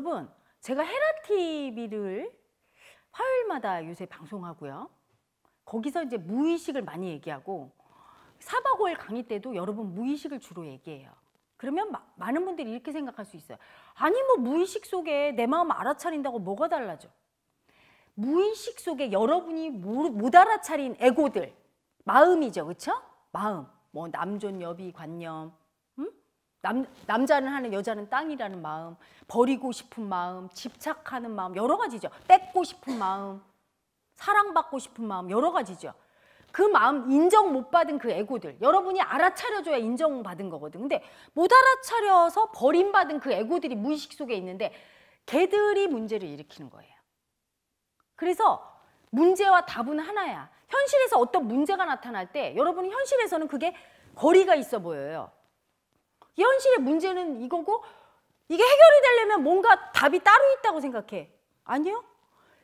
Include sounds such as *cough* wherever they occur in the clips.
여러분 제가 헤라TV를 화요일마다 요새 방송하고요. 거기서 이제 무의식을 많이 얘기하고 사박오일 강의 때도 여러분 무의식을 주로 얘기해요. 그러면 마, 많은 분들이 이렇게 생각할 수 있어요. 아니 뭐 무의식 속에 내 마음 알아차린다고 뭐가 달라져? 무의식 속에 여러분이 모, 못 알아차린 에고들 마음이죠, 그렇죠? 마음, 뭐 남존 여비 관념, 남, 남자는 하는 여자는 땅이라는 마음 버리고 싶은 마음 집착하는 마음 여러 가지죠 뺏고 싶은 마음 사랑받고 싶은 마음 여러 가지죠 그 마음 인정 못 받은 그 에고들 여러분이 알아차려줘야 인정받은 거거든 근데 못 알아차려서 버림받은 그 에고들이 무의식 속에 있는데 걔들이 문제를 일으키는 거예요 그래서 문제와 답은 하나야 현실에서 어떤 문제가 나타날 때 여러분이 현실에서는 그게 거리가 있어 보여요 현실의 문제는 이거고 이게 해결이 되려면 뭔가 답이 따로 있다고 생각해. 아니요.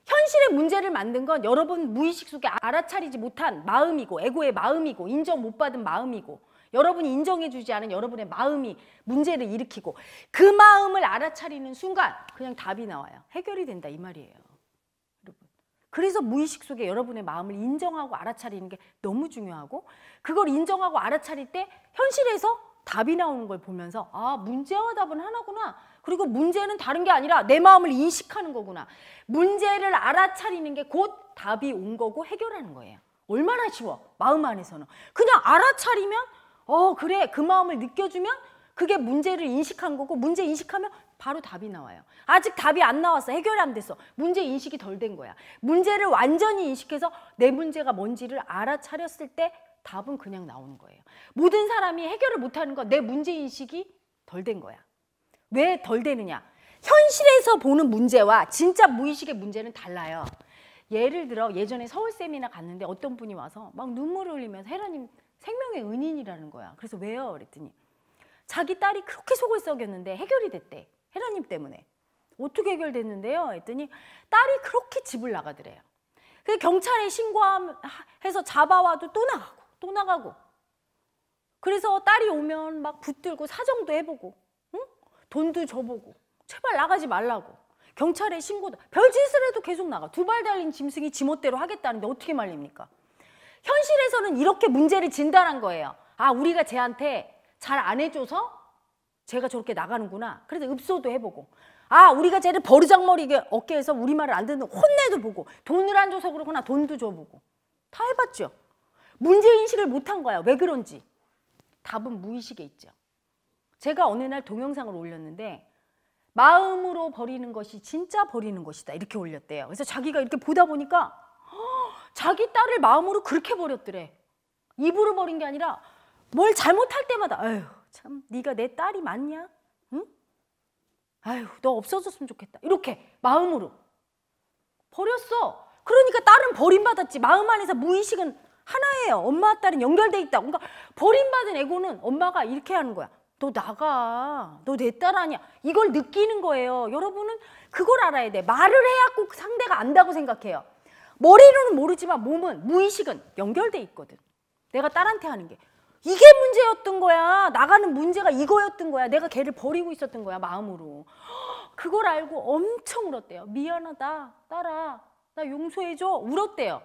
현실의 문제를 만든 건 여러분 무의식 속에 알아차리지 못한 마음이고 에고의 마음이고 인정 못 받은 마음이고 여러분이 인정해주지 않은 여러분의 마음이 문제를 일으키고 그 마음을 알아차리는 순간 그냥 답이 나와요. 해결이 된다 이 말이에요. 여러분. 그래서 무의식 속에 여러분의 마음을 인정하고 알아차리는 게 너무 중요하고 그걸 인정하고 알아차릴 때 현실에서 답이 나오는 걸 보면서 아 문제와 답은 하나구나 그리고 문제는 다른 게 아니라 내 마음을 인식하는 거구나 문제를 알아차리는 게 곧 답이 온 거고 해결하는 거예요 얼마나 쉬워 마음 안에서는 그냥 알아차리면 어 그래 그 마음을 느껴주면 그게 문제를 인식한 거고 문제 인식하면 바로 답이 나와요. 아직 답이 안 나왔어. 해결이 안 됐어. 문제 인식이 덜 된 거야. 문제를 완전히 인식해서 내 문제가 뭔지를 알아차렸을 때 답은 그냥 나오는 거예요. 모든 사람이 해결을 못하는 건 내 문제인식이 덜 된 거야. 왜 덜 되느냐? 현실에서 보는 문제와 진짜 무의식의 문제는 달라요. 예를 들어 예전에 서울 세미나 갔는데 어떤 분이 와서 막 눈물을 흘리면서 헤라님 생명의 은인이라는 거야. 그래서 왜요? 그랬더니 자기 딸이 그렇게 속을 썩였는데 해결이 됐대. 헤라님 때문에. 어떻게 해결됐는데요? 했더니 딸이 그렇게 집을 나가더래요. 그 경찰에 신고해서 잡아와도 또 나가고 또 나가고 그래서 딸이 오면 막 붙들고 사정도 해보고 응? 돈도 줘보고 제발 나가지 말라고 경찰에 신고도 별짓을 해도 계속 나가 두 발 달린 짐승이 지멋대로 하겠다는데 어떻게 말립니까? 현실에서는 이렇게 문제를 진단한 거예요. 아 우리가 쟤한테 잘 안 해줘서 쟤가 저렇게 나가는구나. 그래서 읍소도 해보고 아 우리가 쟤를 버르장머리 게 어깨에서 우리말을 안 듣는 혼내도 보고 돈을 안 줘서 그러거나 돈도 줘보고 다 해봤죠. 문제인식을 못한 거야. 왜 그런지. 답은 무의식에 있죠. 제가 어느 날 동영상을 올렸는데 마음으로 버리는 것이 진짜 버리는 것이다. 이렇게 올렸대요. 그래서 자기가 이렇게 보다 보니까 자기 딸을 마음으로 그렇게 버렸더래. 입으로 버린 게 아니라 뭘 잘못할 때마다 아유 참 네가 내 딸이 맞냐? 응? 아유 너 없어졌으면 좋겠다. 이렇게 마음으로 버렸어. 그러니까 딸은 버림받았지. 마음 안에서 무의식은 하나요 엄마와 딸은 연결돼 있다. 그러니까 버림받은 에고는 엄마가 이렇게 하는 거야. 너 나가. 너 내 딸 아니야. 이걸 느끼는 거예요. 여러분은 그걸 알아야 돼. 말을 해야 꼭 그 상대가 안다고 생각해요. 머리로는 모르지만 몸은 무의식은 연결돼 있거든. 내가 딸한테 하는 게 이게 문제였던 거야. 나가는 문제가 이거였던 거야. 내가 걔를 버리고 있었던 거야, 마음으로. *gasps* 그걸 알고 엄청 울었대요. 미안하다, 딸아. 나 용서해줘. 울었대요.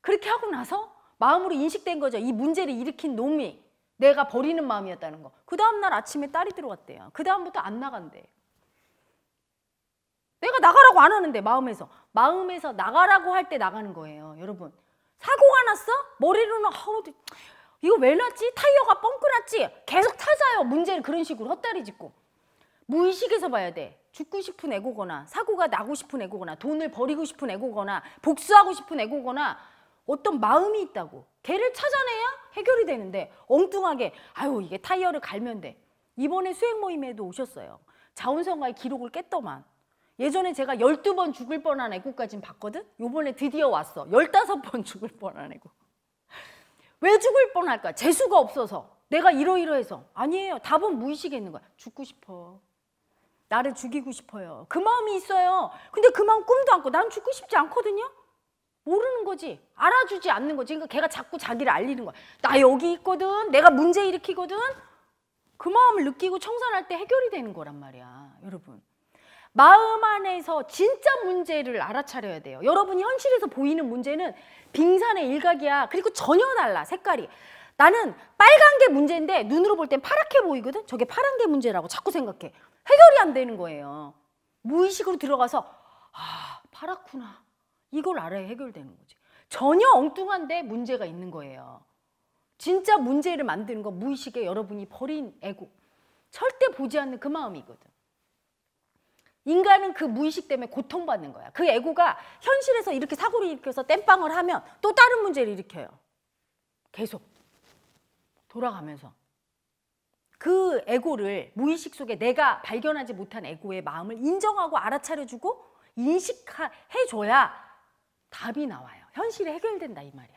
그렇게 하고 나서 마음으로 인식된 거죠. 이 문제를 일으킨 놈이 내가 버리는 마음이었다는 거. 그 다음날 아침에 딸이 들어왔대요. 그 다음부터 안 나간대. 내가 나가라고 안 하는데 마음에서. 마음에서 나가라고 할 때 나가는 거예요. 여러분. 사고가 났어? 머리로는 하우 이거 왜 났지? 타이어가 뻥끗 났지? 계속 찾아요. 문제를 그런 식으로 헛다리 짚고. 무의식에서 봐야 돼. 죽고 싶은 애고거나 사고가 나고 싶은 애고거나 돈을 버리고 싶은 애고거나 복수하고 싶은 애고거나 어떤 마음이 있다고 걔를 찾아내야 해결이 되는데 엉뚱하게 아유 이게 타이어를 갈면 돼 이번에 수행 모임에도 오셨어요 자원성과의 기록을 깼더만 예전에 제가 열두 번 죽을 뻔한 애국까진 봤거든 요번에 드디어 왔어 열다섯 번 *laughs* 죽을 뻔한 애국 왜 죽을 뻔할까 재수가 없어서 내가 이러이러해서 아니에요 답은 무의식에 있는 거야 죽고 싶어 나를 죽이고 싶어요 그 마음이 있어요 근데 그 마음 꿈도 않고난 죽고 싶지 않거든요 모르는 거지. 알아주지 않는 거지. 그러니까 걔가 자꾸 자기를 알리는 거야. 나 여기 있거든. 내가 문제 일으키거든. 그 마음을 느끼고 청산할 때 해결이 되는 거란 말이야. 여러분. 마음 안에서 진짜 문제를 알아차려야 돼요. 여러분이 현실에서 보이는 문제는 빙산의 일각이야. 그리고 전혀 달라, 색깔이. 나는 빨간 게 문제인데 눈으로 볼 땐 파랗게 보이거든? 저게 파란 게 문제라고 자꾸 생각해. 해결이 안 되는 거예요. 무의식으로 들어가서, 아, 파랗구나. 이걸 알아야 해결되는 거지. 전혀 엉뚱한데 문제가 있는 거예요. 진짜 문제를 만드는 건 무의식에 여러분이 버린 애고 절대 보지 않는 그 마음이거든. 인간은 그 무의식 때문에 고통받는 거야. 그 에고가 현실에서 이렇게 사고를 일으켜서 땜빵을 하면 또 다른 문제를 일으켜요. 계속 돌아가면서 그 에고를 무의식 속에 내가 발견하지 못한 에고의 마음을 인정하고 알아차려주고 인식해줘야 답이 나와요. 현실이 해결된다 이 말이야,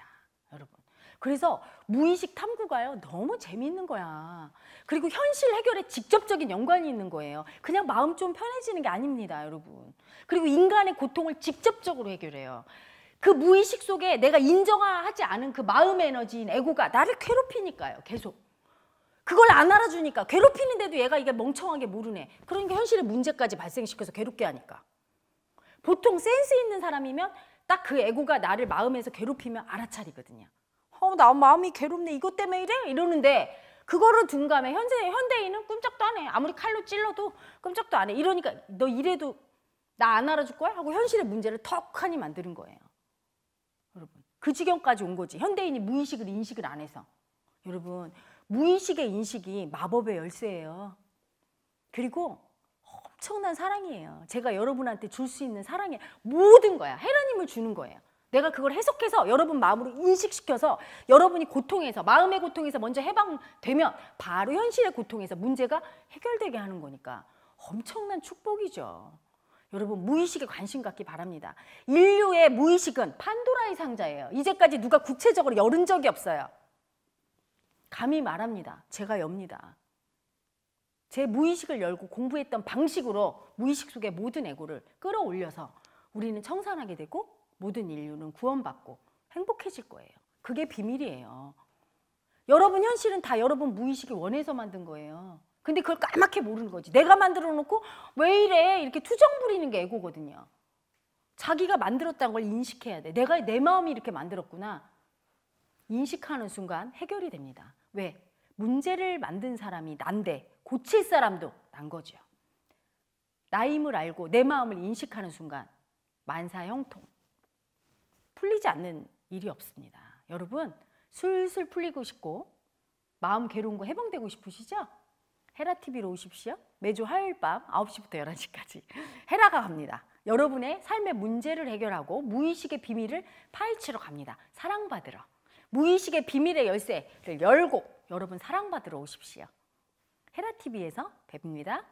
여러분. 그래서 무의식 탐구가요 너무 재밌는 거야. 그리고 현실 해결에 직접적인 연관이 있는 거예요. 그냥 마음 좀 편해지는 게 아닙니다, 여러분. 그리고 인간의 고통을 직접적으로 해결해요. 그 무의식 속에 내가 인정하지 않은 그 마음 에너지인 에고가 나를 괴롭히니까요, 계속. 그걸 안 알아주니까 괴롭히는데도 얘가 이게 멍청하게 모르네. 그러니까 현실의 문제까지 발생시켜서 괴롭게 하니까. 보통 센스 있는 사람이면 딱그 애고가 나를 마음에서 괴롭히면 알아차리거든요. 어, 나 마음이 괴롭네. 이것 때문에 이래? 이러는데 그거를 둔감해. 현재 현대인은 꿈쩍도 안 해. 아무리 칼로 찔러도 꿈쩍도 안 해. 이러니까 너 이래도 나 안 알아줄 거야? 하고 현실의 문제를 턱하니 만드는 거예요. 여러분 그 지경까지 온 거지. 현대인이 무의식을 인식을 안 해서. 여러분 무의식의 인식이 마법의 열쇠예요. 그리고 엄청난 사랑이에요. 제가 여러분한테 줄 수 있는 사랑의 모든 거야. 하나님을 주는 거예요. 내가 그걸 해석해서 여러분 마음으로 인식시켜서 여러분이 고통에서 마음의 고통에서 먼저 해방되면 바로 현실의 고통에서 문제가 해결되게 하는 거니까 엄청난 축복이죠. 여러분 무의식에 관심 갖기 바랍니다. 인류의 무의식은 판도라의 상자예요. 이제까지 누가 구체적으로 열은 적이 없어요. 감히 말합니다. 제가 엽니다. 제 무의식을 열고 공부했던 방식으로 무의식 속의 모든 에고를 끌어올려서 우리는 청산하게 되고 모든 인류는 구원받고 행복해질 거예요. 그게 비밀이에요. 여러분 현실은 다 여러분 무의식이 원해서 만든 거예요. 근데 그걸 까맣게 모르는 거지. 내가 만들어 놓고 왜 이래 이렇게 투정 부리는 게 에고거든요. 자기가 만들었다는 걸 인식해야 돼. 내가 내 마음이 이렇게 만들었구나. 인식하는 순간 해결이 됩니다. 왜? 문제를 만든 사람이 난데 고칠 사람도 난 거죠. 나임을 알고 내 마음을 인식하는 순간 만사형통. 풀리지 않는 일이 없습니다. 여러분 술술 풀리고 싶고 마음 괴로운 거 해방되고 싶으시죠? 헤라TV로 오십시오. 매주 화요일 밤 9시부터 11시까지 *laughs* 헤라가 갑니다. 여러분의 삶의 문제를 해결하고 무의식의 비밀을 파헤치러 갑니다. 사랑받으러. 무의식의 비밀의 열쇠를 열고 여러분 사랑받으러 오십시오. 헤라TV에서 뵙니다.